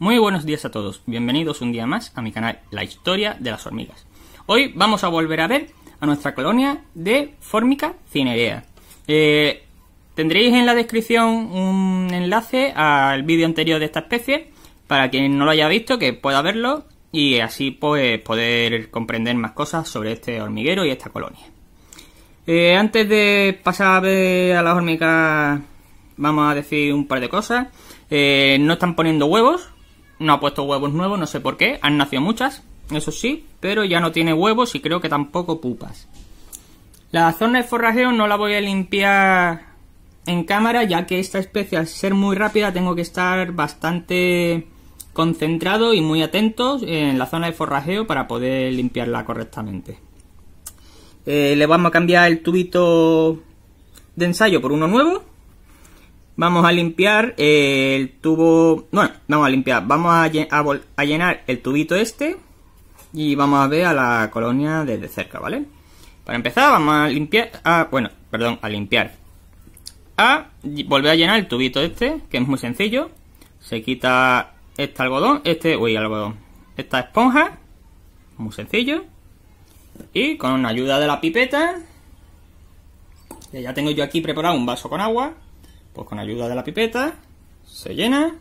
Muy buenos días a todos, bienvenidos un día más a mi canal La Historia de las Hormigas. Hoy vamos a volver a ver a nuestra colonia de fórmica cinerea. Eh, tendréis en la descripción un enlace al vídeo anterior de esta especie, para quien no lo haya visto que pueda verlo y así pues poder comprender más cosas sobre este hormiguero y esta colonia. Eh, antes de pasar a ver a las hormigas, vamos a decir un par de cosas. Eh, no están poniendo huevos, no ha puesto huevos nuevos, no sé por qué. Han nacido muchas, eso sí, pero ya no tiene huevos y creo que tampoco pupas. La zona de forrajeo no la voy a limpiar en cámara, ya que esta especie al ser muy rápida tengo que estar bastante concentrado y muy atento en la zona de forrajeo para poder limpiarla correctamente. Eh, le vamos a cambiar el tubito de ensayo por uno nuevo Vamos a limpiar el tubo... Bueno, vamos a limpiar. Vamos a, llenar el tubito este. Y vamos a ver a la colonia desde cerca, ¿vale? Para empezar vamos a limpiar... bueno, perdón, a limpiar. A volver a llenar el tubito este, que es muy sencillo. Se quita este algodón, este... Uy, algodón. Esta esponja. Muy sencillo. Y con ayuda de la pipeta... ya tengo yo aquí preparado un vaso con agua pues con ayuda de la pipeta se llena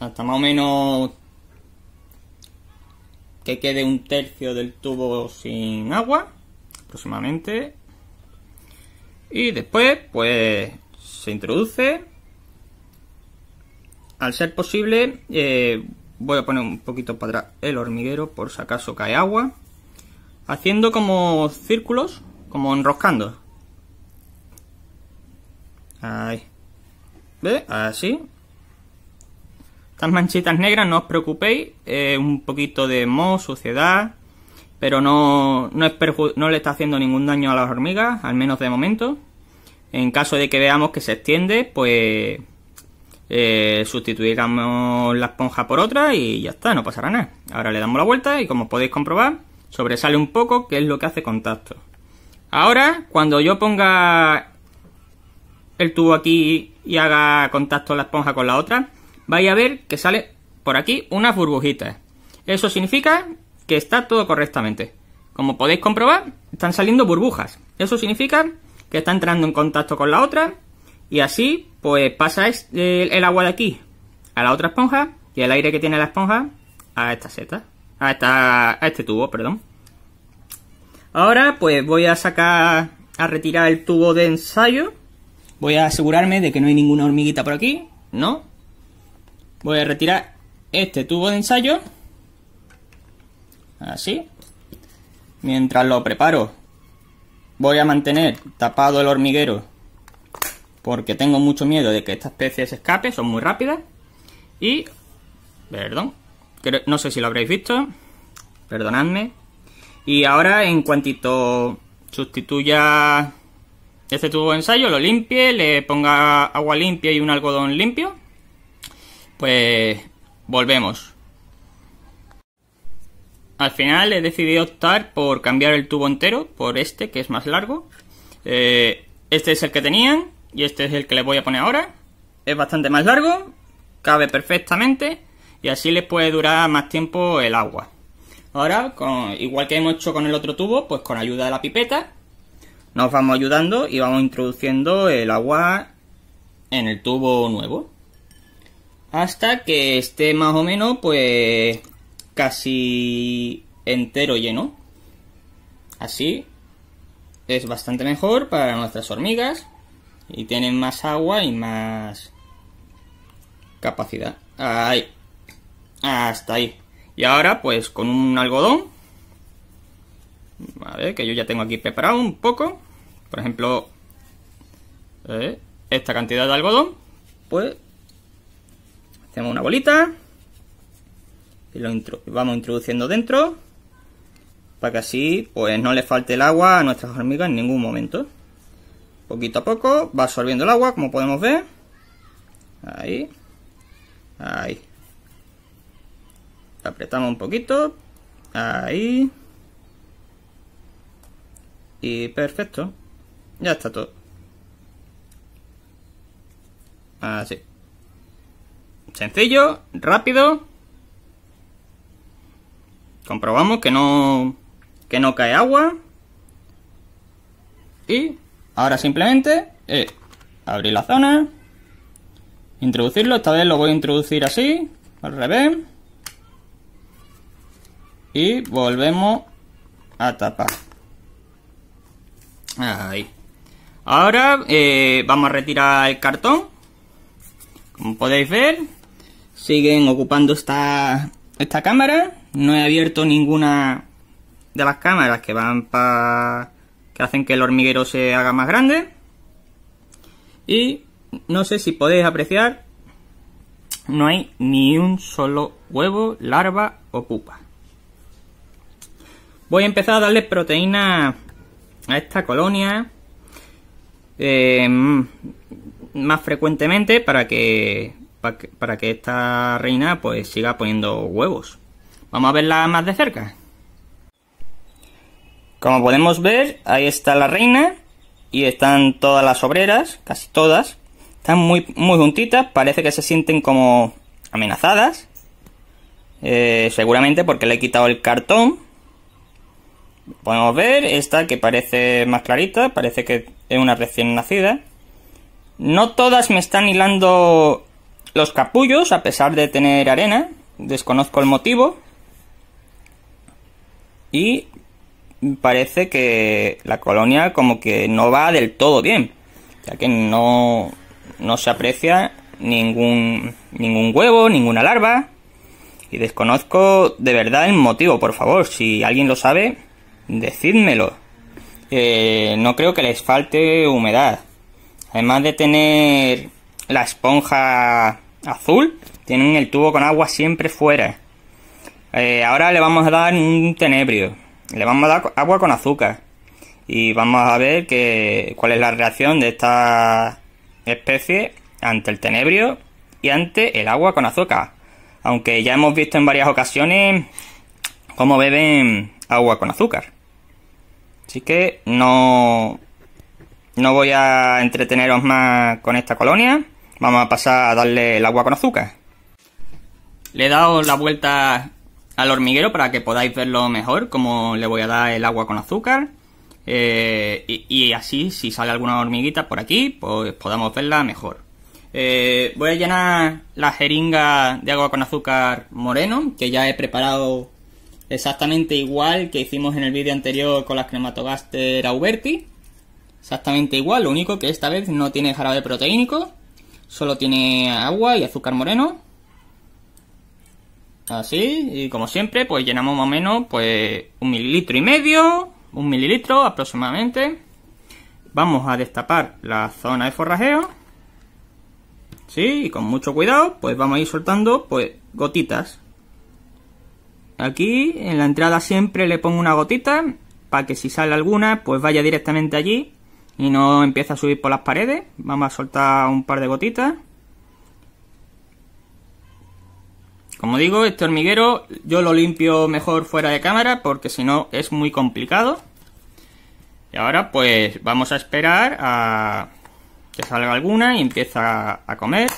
hasta más o menos que quede un tercio del tubo sin agua aproximadamente y después pues se introduce al ser posible eh, voy a poner un poquito para atrás el hormiguero por si acaso cae agua haciendo como círculos como enroscando Ahí. ¿Ve? Así. Estas manchitas negras, no os preocupéis. un poquito de moho, suciedad. Pero no, no, es no le está haciendo ningún daño a las hormigas, al menos de momento. En caso de que veamos que se extiende, pues eh, la esponja por otra y ya está, no pasará nada. Ahora le damos la vuelta y como podéis comprobar, sobresale un poco, que es lo que hace contacto. Ahora, cuando yo ponga el tubo aquí y haga contacto la esponja con la otra, vais a ver que sale por aquí unas burbujitas. Eso significa que está todo correctamente. Como podéis comprobar, están saliendo burbujas. Eso significa que está entrando en contacto con la otra y así pues pasa el agua de aquí a la otra esponja y el aire que tiene la esponja a esta seta, a, esta, a este tubo, perdón. Ahora pues voy a sacar, a retirar el tubo de ensayo Voy a asegurarme de que no hay ninguna hormiguita por aquí. No. Voy a retirar este tubo de ensayo. Así. Mientras lo preparo, voy a mantener tapado el hormiguero. Porque tengo mucho miedo de que esta especie se escape. Son muy rápidas. Y... Perdón. No sé si lo habréis visto. Perdonadme. Y ahora en cuantito sustituya este tubo de ensayo, lo limpie, le ponga agua limpia y un algodón limpio. Pues volvemos. Al final he decidido optar por cambiar el tubo entero por este que es más largo. Eh, este es el que tenían y este es el que le voy a poner ahora. Es bastante más largo, cabe perfectamente y así les puede durar más tiempo el agua. Ahora, igual que hemos hecho con el otro tubo, pues con ayuda de la pipeta nos vamos ayudando y vamos introduciendo el agua en el tubo nuevo. Hasta que esté más o menos, pues, casi entero lleno. Así es bastante mejor para nuestras hormigas y tienen más agua y más capacidad. Ahí. Hasta ahí. Y ahora pues con un algodón. ver, que yo ya tengo aquí preparado un poco por ejemplo, ¿eh? esta cantidad de algodón, pues hacemos una bolita y lo vamos introduciendo dentro para que así pues, no le falte el agua a nuestras hormigas en ningún momento. Poquito a poco va absorbiendo el agua, como podemos ver. Ahí. Ahí. Apretamos un poquito. Ahí. Y perfecto. Ya está todo. Así. Sencillo, rápido. Comprobamos que no que no cae agua. Y ahora simplemente eh, abrir la zona. Introducirlo, esta vez lo voy a introducir así, al revés. Y volvemos a tapar. Ahí. Ahora eh, vamos a retirar el cartón. Como podéis ver, siguen ocupando esta, esta cámara. No he abierto ninguna de las cámaras que van para... que hacen que el hormiguero se haga más grande. Y no sé si podéis apreciar, no hay ni un solo huevo, larva o pupa. Voy a empezar a darle proteína a esta colonia eh, más frecuentemente para que, para que, esta reina pues siga poniendo huevos. Vamos a verla más de cerca. Como podemos ver, ahí está la reina y están todas las obreras, casi todas. Están muy, muy juntitas, parece que se sienten como amenazadas. Eh, seguramente porque le he quitado el cartón Podemos ver esta que parece más clarita, parece que es una recién nacida. No todas me están hilando los capullos, a pesar de tener arena. Desconozco el motivo. Y parece que la colonia como que no va del todo bien. Ya que no, se aprecia ningún, ningún huevo, ninguna larva. Y desconozco de verdad el motivo, por favor. Si alguien lo sabe, decídmelo. Eh, no creo que les falte humedad. Además de tener la esponja azul, tienen el tubo con agua siempre fuera. Eh, ahora le vamos a dar un tenebrio. Le vamos a dar agua con azúcar. Y vamos a ver cuál es la reacción de esta especie ante el tenebrio y ante el agua con azúcar. Aunque ya hemos visto en varias ocasiones cómo beben agua con azúcar. Así que no, no voy a entreteneros más con esta colonia. Vamos a pasar a darle el agua con azúcar. Le he dado la vuelta al hormiguero para que podáis verlo mejor, como le voy a dar el agua con azúcar. Eh, y, así, si sale alguna hormiguita por aquí, pues podamos verla mejor. Eh, voy a llenar la jeringa de agua con azúcar moreno, que ya he preparado Exactamente igual que hicimos en el vídeo anterior con la Crematogaster Auberti. Exactamente igual, lo único que esta vez no tiene jarabe proteínico, solo tiene agua y azúcar moreno. Así, y como siempre, pues llenamos más o menos pues un mililitro y medio, un mililitro aproximadamente. Vamos a destapar la zona de forrajeo. Sí, y con mucho cuidado, pues vamos a ir soltando pues gotitas Aquí, en la entrada siempre le pongo una gotita, para que si sale alguna, pues vaya directamente allí y no empiece a subir por las paredes. Vamos a soltar un par de gotitas. Como digo, este hormiguero yo lo limpio mejor fuera de cámara porque si no es muy complicado. Y ahora pues vamos a esperar a que salga alguna y empieza a comer.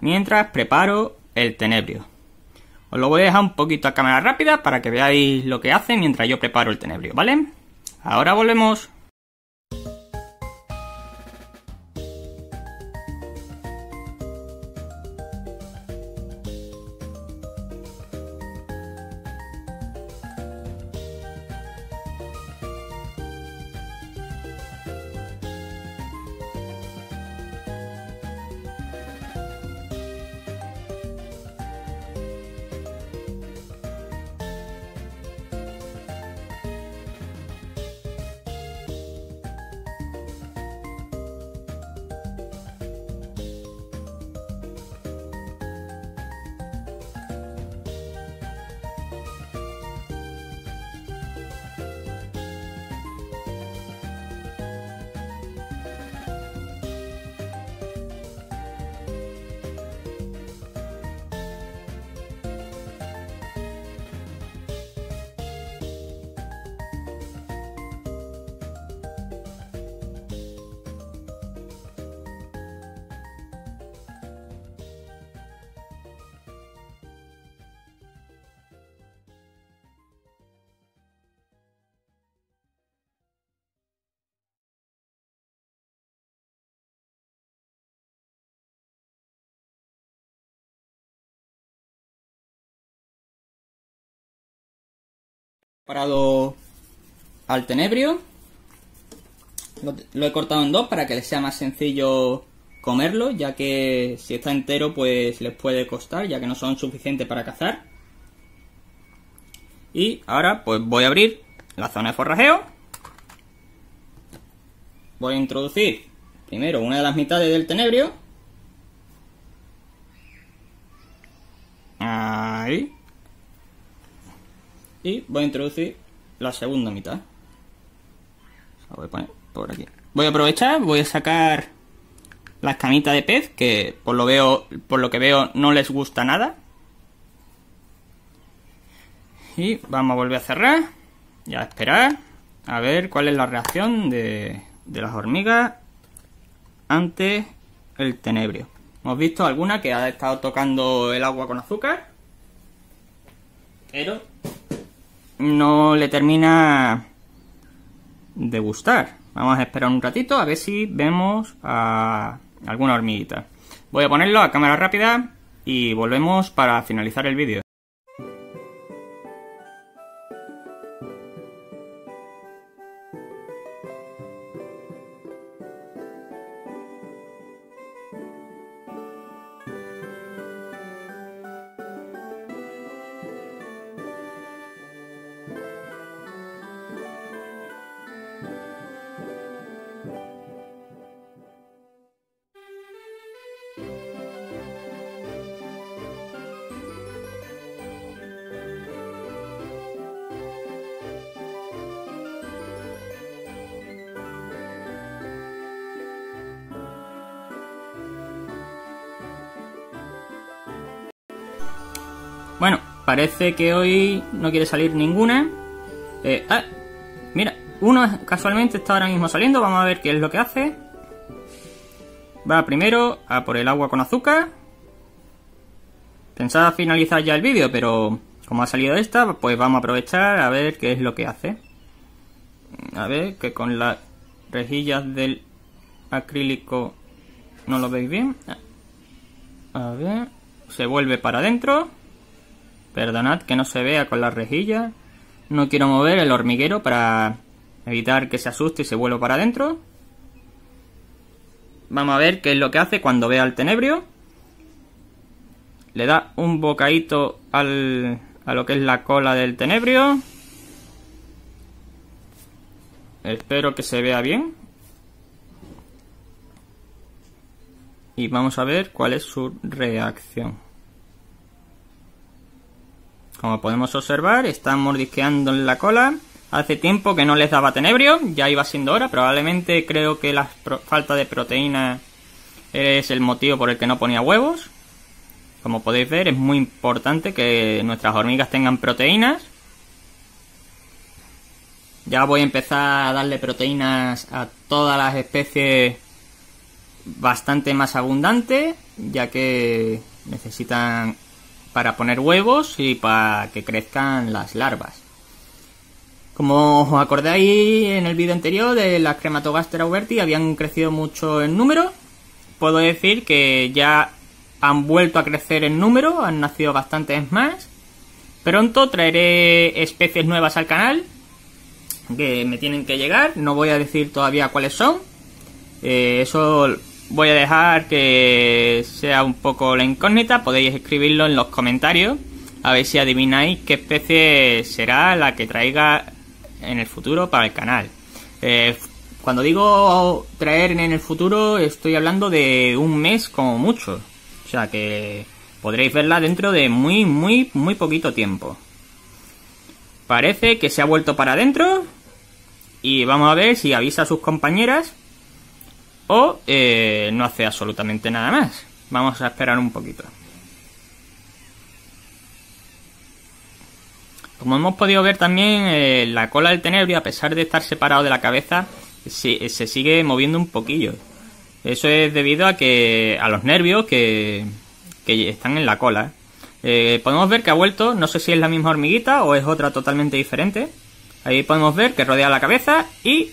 Mientras preparo el tenebrio. Os lo voy a dejar un poquito a cámara rápida para que veáis lo que hace mientras yo preparo el tenebrio, ¿vale? Ahora volvemos. Parado al tenebrio. Lo, he cortado en dos para que les sea más sencillo comerlo, ya que si está entero pues les puede costar, ya que no son suficientes para cazar. Y ahora pues voy a abrir la zona de forrajeo. Voy a introducir primero una de las mitades del tenebrio. Ahí y voy a introducir la segunda mitad. voy a aquí. Voy a aprovechar, voy a sacar las camitas de pez, que por lo, veo, por lo que veo no les gusta nada. Y vamos a volver a cerrar y a esperar a ver cuál es la reacción de, de las hormigas ante el tenebrio. Hemos visto alguna que ha estado tocando el agua con azúcar, pero no le termina de gustar. Vamos a esperar un ratito a ver si vemos a alguna hormiguita. Voy a ponerlo a cámara rápida y volvemos para finalizar el vídeo. Parece que hoy no quiere salir ninguna. Eh, ah, mira, uno casualmente está ahora mismo saliendo. Vamos a ver qué es lo que hace. Va primero a por el agua con azúcar. Pensaba finalizar ya el vídeo, pero como ha salido esta, pues vamos a aprovechar a ver qué es lo que hace. Mm, a ver, que con las rejillas del acrílico no lo veis bien. Ah, a ver, se vuelve para adentro. Perdonad que no se vea con la rejilla. No quiero mover el hormiguero para evitar que se asuste y se vuelva para adentro. Vamos a ver qué es lo que hace cuando vea al tenebrio. Le da un bocadito a lo que es la cola del tenebrio. Espero que se vea bien. Y vamos a ver cuál es su reacción. Como podemos observar, están mordisqueando en la cola. Hace tiempo que no les daba tenebrio, ya iba siendo hora. Probablemente creo que la falta de proteína es el motivo por el que no ponía huevos. Como podéis ver, es muy importante que nuestras hormigas tengan proteínas. Ya voy a empezar a darle proteínas a todas las especies bastante más abundantes, ya que necesitan para poner huevos y para que crezcan las larvas. Como os acordáis en el vídeo anterior de las Crematogaster auberti habían crecido mucho en número. Puedo decir que ya han vuelto a crecer en número, han nacido bastantes más. Pronto traeré especies nuevas al canal que me tienen que llegar. No voy a decir todavía cuáles son. Eh, eso voy a dejar que sea un poco la incógnita, podéis escribirlo en los comentarios, a ver si adivináis qué especie será la que traiga en el futuro para el canal. Eh, cuando digo traer en el futuro, estoy hablando de un mes como mucho. O sea que podréis verla dentro de muy, muy, muy poquito tiempo. Parece que se ha vuelto para adentro. Y vamos a ver si avisa a sus compañeras o eh, no hace absolutamente nada más. Vamos a esperar un poquito. Como hemos podido ver también, eh, la cola del tenebrio, a pesar de estar separado de la cabeza, se, sigue moviendo un poquillo. Eso es debido a que a los nervios que, que están en la cola. Eh, podemos ver que ha vuelto, no sé si es la misma hormiguita o es otra totalmente diferente. Ahí podemos ver que rodea la cabeza y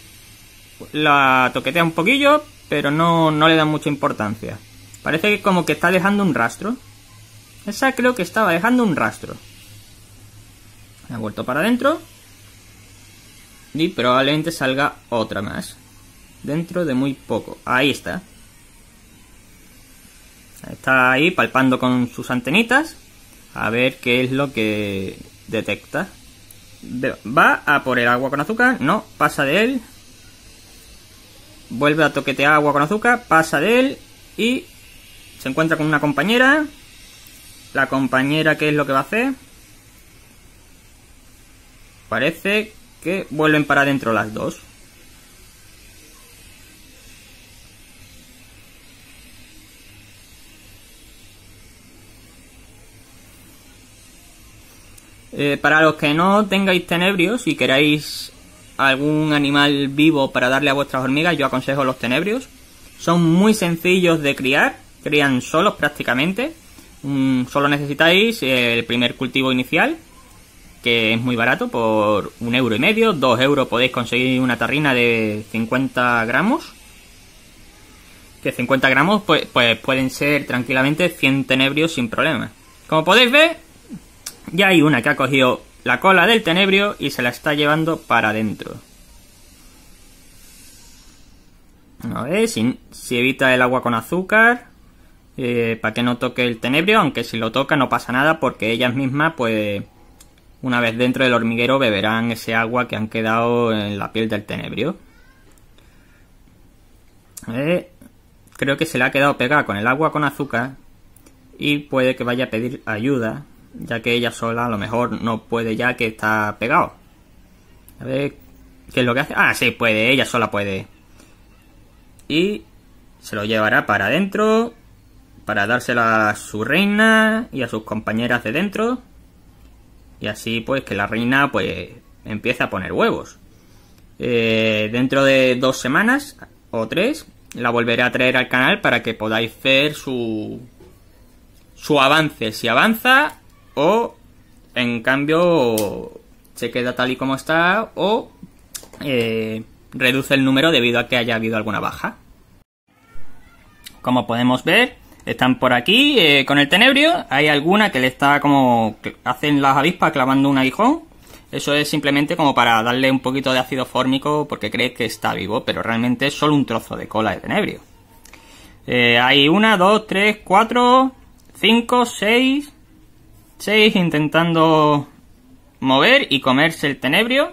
la toquetea un poquillo, pero no, no le dan mucha importancia. Parece que como que está dejando un rastro. Esa creo que estaba dejando un rastro. ha vuelto para adentro. Y probablemente salga otra más. Dentro de muy poco. Ahí está. Está ahí palpando con sus antenitas. A ver qué es lo que detecta. Va a por el agua con azúcar. No, pasa de él. Vuelve a toquetear agua con azúcar, pasa de él y se encuentra con una compañera. La compañera, ¿qué es lo que va a hacer? Parece que vuelven para adentro las dos. Eh, para los que no tengáis tenebrios y queráis algún animal vivo para darle a vuestras hormigas, yo aconsejo los tenebrios. Son muy sencillos de criar, crían solos prácticamente. Mm, solo necesitáis eh, el primer cultivo inicial, que es muy barato, por un euro y medio, dos euros podéis conseguir una tarrina de 50 gramos. Que 50 gramos pues, pues, pueden ser tranquilamente 100 tenebrios sin problema. Como podéis ver, ya hay una que ha cogido la cola del tenebrio y se la está llevando para adentro. A ver, si, evita el agua con azúcar, eh, para que no toque el tenebrio, aunque si lo toca no pasa nada porque ellas mismas, pues, una vez dentro del hormiguero beberán ese agua que han quedado en la piel del tenebrio. creo que se le ha quedado pegada con el agua con azúcar y puede que vaya a pedir ayuda ya que ella sola a lo mejor no puede ya que está pegado. A ver, ¿qué es lo que hace? Ah, sí, puede, ella sola puede. Y se lo llevará para adentro, para dársela a su reina y a sus compañeras de dentro. Y así pues que la reina pues empieza a poner huevos. Eh, dentro de dos semanas o tres la volveré a traer al canal para que podáis ver su, su avance. Si avanza o en cambio se queda tal y como está o eh, reduce el número debido a que haya habido alguna baja. Como podemos ver, están por aquí eh, con el tenebrio. Hay alguna que le está como hacen las avispas clavando un aguijón. Eso es simplemente como para darle un poquito de ácido fórmico porque cree que está vivo, pero realmente es solo un trozo de cola de tenebrio. Eh, hay una, dos, tres, cuatro, cinco, seis, 6 intentando mover y comerse el tenebrio.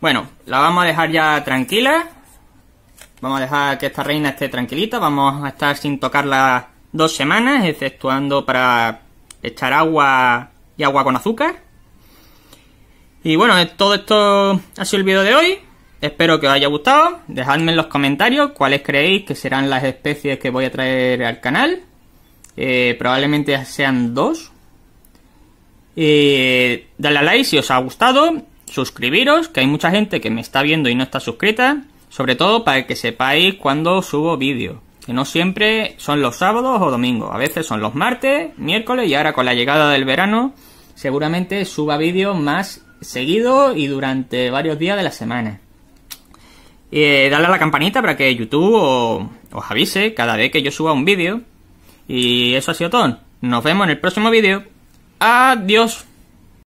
Bueno, la vamos a dejar ya tranquila. Vamos a dejar que esta reina esté tranquilita. Vamos a estar sin tocarla dos semanas, exceptuando para echar agua y agua con azúcar. Y bueno, todo esto ha sido el vídeo de hoy. Espero que os haya gustado. Dejadme en los comentarios cuáles creéis que serán las especies que voy a traer al canal. Eh, probablemente sean dos eh, dale a like si os ha gustado, suscribiros, que hay mucha gente que me está viendo y no está suscrita, sobre todo para que sepáis cuando subo vídeo que no siempre son los sábados o domingos, a veces son los martes, miércoles y ahora con la llegada del verano seguramente suba vídeos más seguido y durante varios días de la semana. Y eh, dale a la campanita para que YouTube os avise cada vez que yo suba un vídeo. Y eso ha sido todo. Nos vemos en el próximo vídeo. Adiós.